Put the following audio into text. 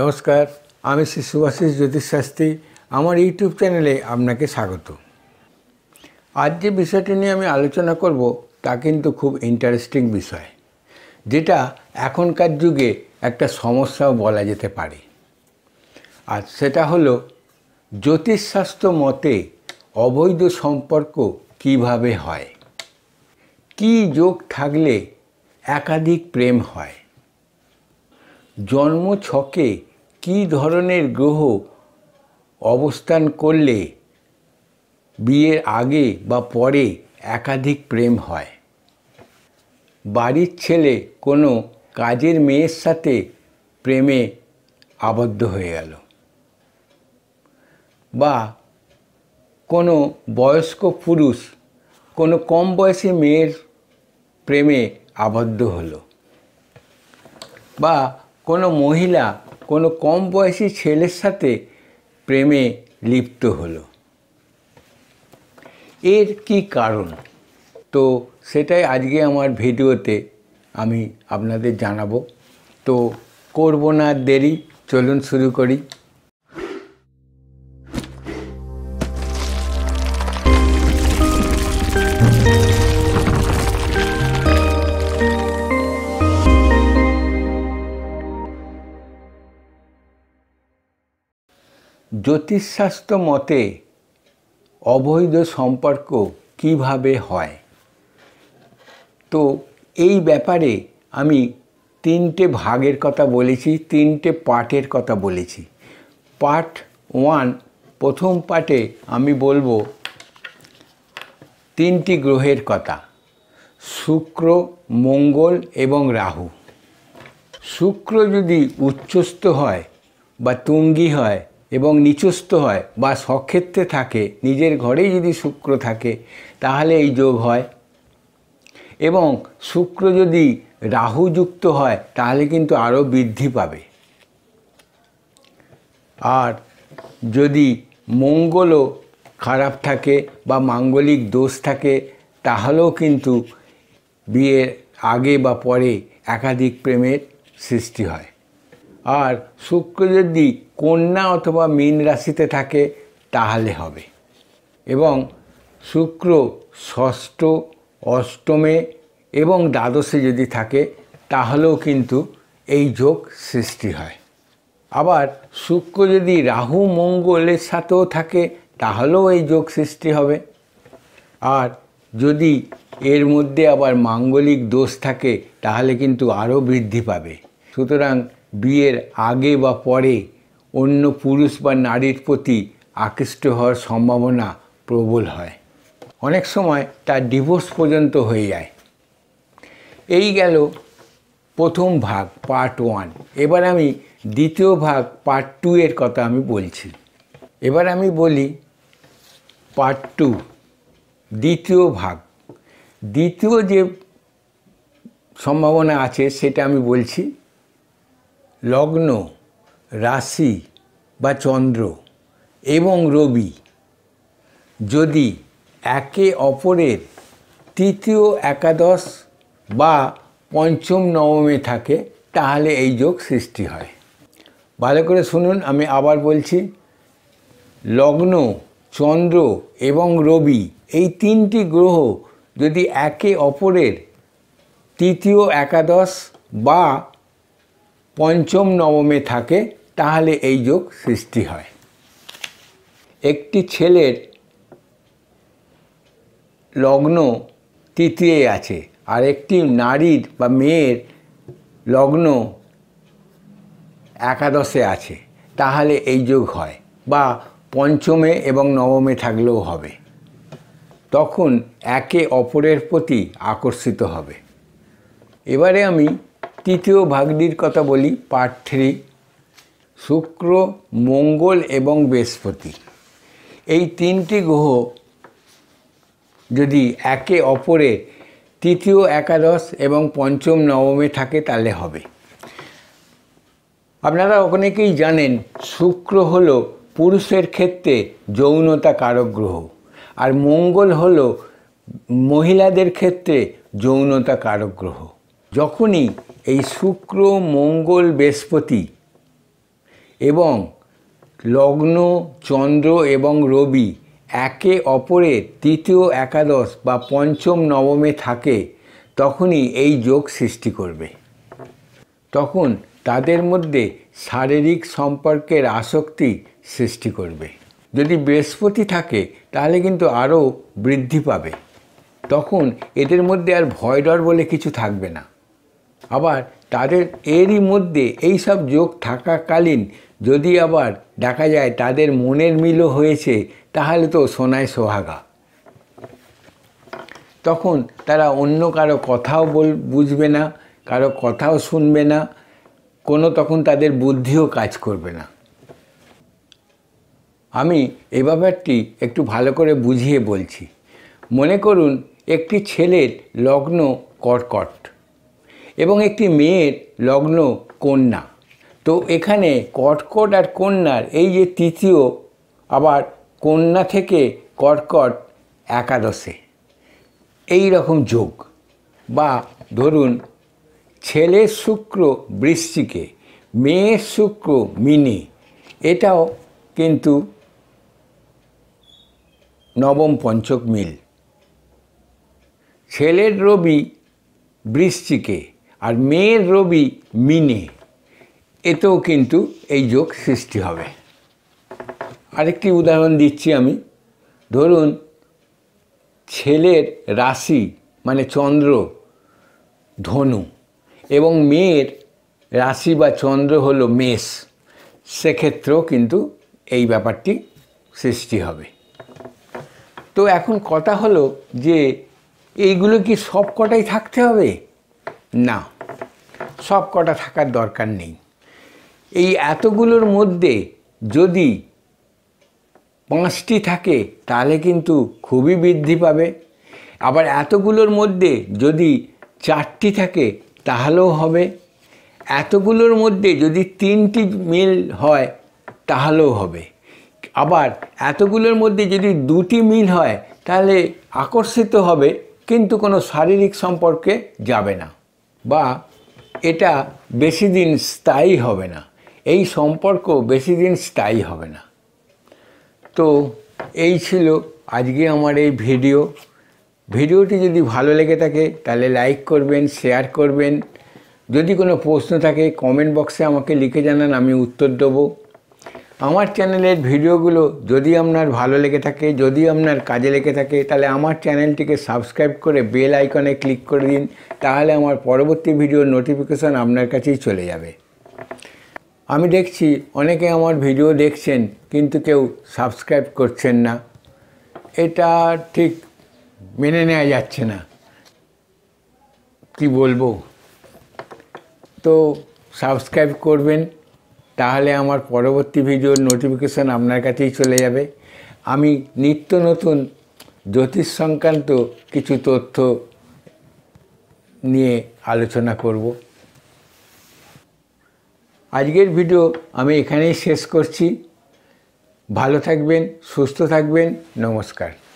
নমস্কার আমি শ্রী সুভাষিস জ্যোতিষ শাস্ত্রী আমার ইউটিউব চ্যানেলে আপনাকে স্বাগত আজ যে বিষয়টি নিয়ে আমি আলোচনা করব তা কিন্তু খুব ইন্টারেস্টিং বিষয় যেটা এখনকার যুগে একটা সমস্যাও বলা যেতে পারে আর সেটা হলো জ্যোতিষশাস্ত্র মতে অবৈধ সম্পর্ক কিভাবে হয় কি যোগ থাকলে একাধিক প্রেম হয় জন্ম ছকে কি ধরনের গ্রহ অবস্থান করলে বিয়ের আগে বা পরে একাধিক প্রেম হয় বাড়ির ছেলে কোনো কাজের মেয়ের সাথে প্রেমে আবদ্ধ হয়ে গেল বা কোনো বয়স্ক পুরুষ কোনো কম বয়সী মেয়ের প্রেমে আবদ্ধ হলো বা কোনো মহিলা কোনো কম বয়সী ছেলের সাথে প্রেমে লিপ্ত হলো এর কি কারণ তো সেটাই আজকে আমার ভিডিওতে আমি আপনাদের জানাবো তো করবো না দেরি চলুন শুরু করি জ্যোতিষশাস্ত্র মতে অবৈধ সম্পর্ক কিভাবে হয় তো এই ব্যাপারে আমি তিনটে ভাগের কথা বলেছি তিনটে পার্টের কথা বলেছি পার্ট ওয়ান প্রথম পার্টে আমি বলবো তিনটি গ্রহের কথা শুক্র মঙ্গল এবং রাহু শুক্র যদি উচ্চস্থ হয় বা তুঙ্গি হয় এবং নিচস্থ হয় বা সক্ষেত্রে থাকে নিজের ঘরেই যদি শুক্র থাকে তাহলে এই যোগ হয় এবং শুক্র যদি রাহুযুক্ত হয় তাহলে কিন্তু আরও বৃদ্ধি পাবে আর যদি মঙ্গলও খারাপ থাকে বা মাঙ্গলিক দোষ থাকে তাহলেও কিন্তু বিয়ের আগে বা পরে একাধিক প্রেমের সৃষ্টি হয় আর শুক্র যদি কন্যা অথবা মীন রাশিতে থাকে তাহলে হবে এবং শুক্র ষষ্ঠ অষ্টমে এবং দ্বাদশে যদি থাকে তাহলেও কিন্তু এই যোগ সৃষ্টি হয় আবার শুক্র যদি রাহু মঙ্গলের সাথেও থাকে তাহলেও এই যোগ সৃষ্টি হবে আর যদি এর মধ্যে আবার মাঙ্গলিক দোষ থাকে তাহলে কিন্তু আরও বৃদ্ধি পাবে সুতরাং বিয়ের আগে বা পরে অন্য পুরুষ বা নারীর প্রতি আকৃষ্ট হওয়ার সম্ভাবনা প্রবল হয় অনেক সময় তার ডিভোর্স পর্যন্ত হয়ে যায় এই গেল প্রথম ভাগ পার্ট ওয়ান এবার আমি দ্বিতীয় ভাগ পার্ট টু এর কথা আমি বলছি এবার আমি বলি পার্ট টু দ্বিতীয় ভাগ দ্বিতীয় যে সম্ভাবনা আছে সেটা আমি বলছি লগ্ন রাশি বা চন্দ্র এবং রবি যদি একে অপরের তৃতীয় একাদশ বা পঞ্চম নবমে থাকে তাহলে এই যোগ সৃষ্টি হয় ভালো করে শুনুন আমি আবার বলছি লগ্ন চন্দ্র এবং রবি এই তিনটি গ্রহ যদি একে অপরের তৃতীয় একাদশ বা পঞ্চম নবমে থাকে তাহলে এই যোগ সৃষ্টি হয় একটি ছেলের লগ্ন তৃতীয় আছে আর একটি নারীর বা মেয়ের লগ্ন একাদশে আছে তাহলে এই যোগ হয় বা পঞ্চমে এবং নবমে থাকলেও হবে তখন একে অপরের প্রতি আকর্ষিত হবে এবারে আমি তৃতীয় ভাগটির কথা বলি পার্ট থ্রি শুক্র মঙ্গল এবং বৃহস্পতি এই তিনটি গ্রহ যদি একে অপরে তৃতীয় একাদশ এবং পঞ্চম নবমে থাকে তাহলে হবে আপনারা অনেকেই জানেন শুক্র হল পুরুষের ক্ষেত্রে যৌনতা কারক গ্রহ আর মঙ্গল হল মহিলাদের ক্ষেত্রে যৌনতা কারক গ্রহ যখনই এই শুক্র মঙ্গল বৃহস্পতি এবং লগ্ন চন্দ্র এবং রবি একে অপরের তৃতীয় একাদশ বা পঞ্চম নবমে থাকে তখনই এই যোগ সৃষ্টি করবে তখন তাদের মধ্যে শারীরিক সম্পর্কের আসক্তি সৃষ্টি করবে যদি বৃহস্পতি থাকে তাহলে কিন্তু আরও বৃদ্ধি পাবে তখন এদের মধ্যে আর ভয় ডর বলে কিছু থাকবে না আবার তাদের এরই মধ্যে এই সব যোগ থাকাকালীন যদি আবার দেখা যায় তাদের মনের মিলও হয়েছে তাহলে তো সোনায় সোহাগা তখন তারা অন্য কারো কথাও বল বুঝবে না কারো কথাও শুনবে না কোনো তখন তাদের বুদ্ধিও কাজ করবে না আমি এ ব্যাপারটি একটু ভালো করে বুঝিয়ে বলছি মনে করুন একটি ছেলের লগ্ন কর্কট এবং একটি মেয়ের লগ্ন কন্যা তো এখানে কটকট আর কন্যার এই যে তৃতীয় আবার কন্যা থেকে কটকট একাদশে এই রকম যোগ বা ধরুন ছেলের শুক্র বৃষ্টিকে মেয়ের শুক্র মিনি এটাও কিন্তু নবম পঞ্চক মিল ছেলের রবি বৃষ্টিকে আর মেয়ের রবি মিনে এতেও কিন্তু এই যোগ সৃষ্টি হবে আরেকটি উদাহরণ দিচ্ছি আমি ধরুন ছেলের রাশি মানে চন্দ্র ধনু এবং মেয়ের রাশি বা চন্দ্র হল মেষ সেক্ষেত্রেও কিন্তু এই ব্যাপারটি সৃষ্টি হবে তো এখন কথা হলো যে এইগুলো কি সব কটাই থাকতে হবে না সব কটা থাকার দরকার নেই এই এতগুলোর মধ্যে যদি পাঁচটি থাকে তাহলে কিন্তু খুবই বৃদ্ধি পাবে আবার এতগুলোর মধ্যে যদি চারটি থাকে তাহলেও হবে এতগুলোর মধ্যে যদি তিনটি মিল হয় তাহলেও হবে আবার এতগুলোর মধ্যে যদি দুটি মিল হয় তাহলে আকর্ষিত হবে কিন্তু কোনো শারীরিক সম্পর্কে যাবে না বা এটা বেশি দিন স্থায়ী হবে না এই সম্পর্ক বেশি দিন স্থায়ী হবে না তো এই ছিল আজকে আমার এই ভিডিও ভিডিওটি যদি ভালো লেগে থাকে তাহলে লাইক করবেন শেয়ার করবেন যদি কোনো প্রশ্ন থাকে কমেন্ট বক্সে আমাকে লিখে জানান আমি উত্তর দেবো আমার চ্যানেলের ভিডিওগুলো যদি আপনার ভালো লেগে থাকে যদি আপনার কাজে লেগে থাকে তাহলে আমার চ্যানেলটিকে সাবস্ক্রাইব করে বেল আইকনে ক্লিক করে দিন তাহলে আমার পরবর্তী ভিডিওর নোটিফিকেশান আপনার কাছেই চলে যাবে আমি দেখছি অনেকে আমার ভিডিও দেখছেন কিন্তু কেউ সাবস্ক্রাইব করছেন না এটা ঠিক মেনে নেওয়া যাচ্ছে না কি বলবো তো সাবস্ক্রাইব করবেন তাহলে আমার পরবর্তী ভিডিওর নোটিফিকেশন আপনার কাছেই চলে যাবে আমি নিত্য নতুন জ্যোতিষ সংক্রান্ত কিছু তথ্য নিয়ে আলোচনা করব আজকের ভিডিও আমি এখানেই শেষ করছি ভালো থাকবেন সুস্থ থাকবেন নমস্কার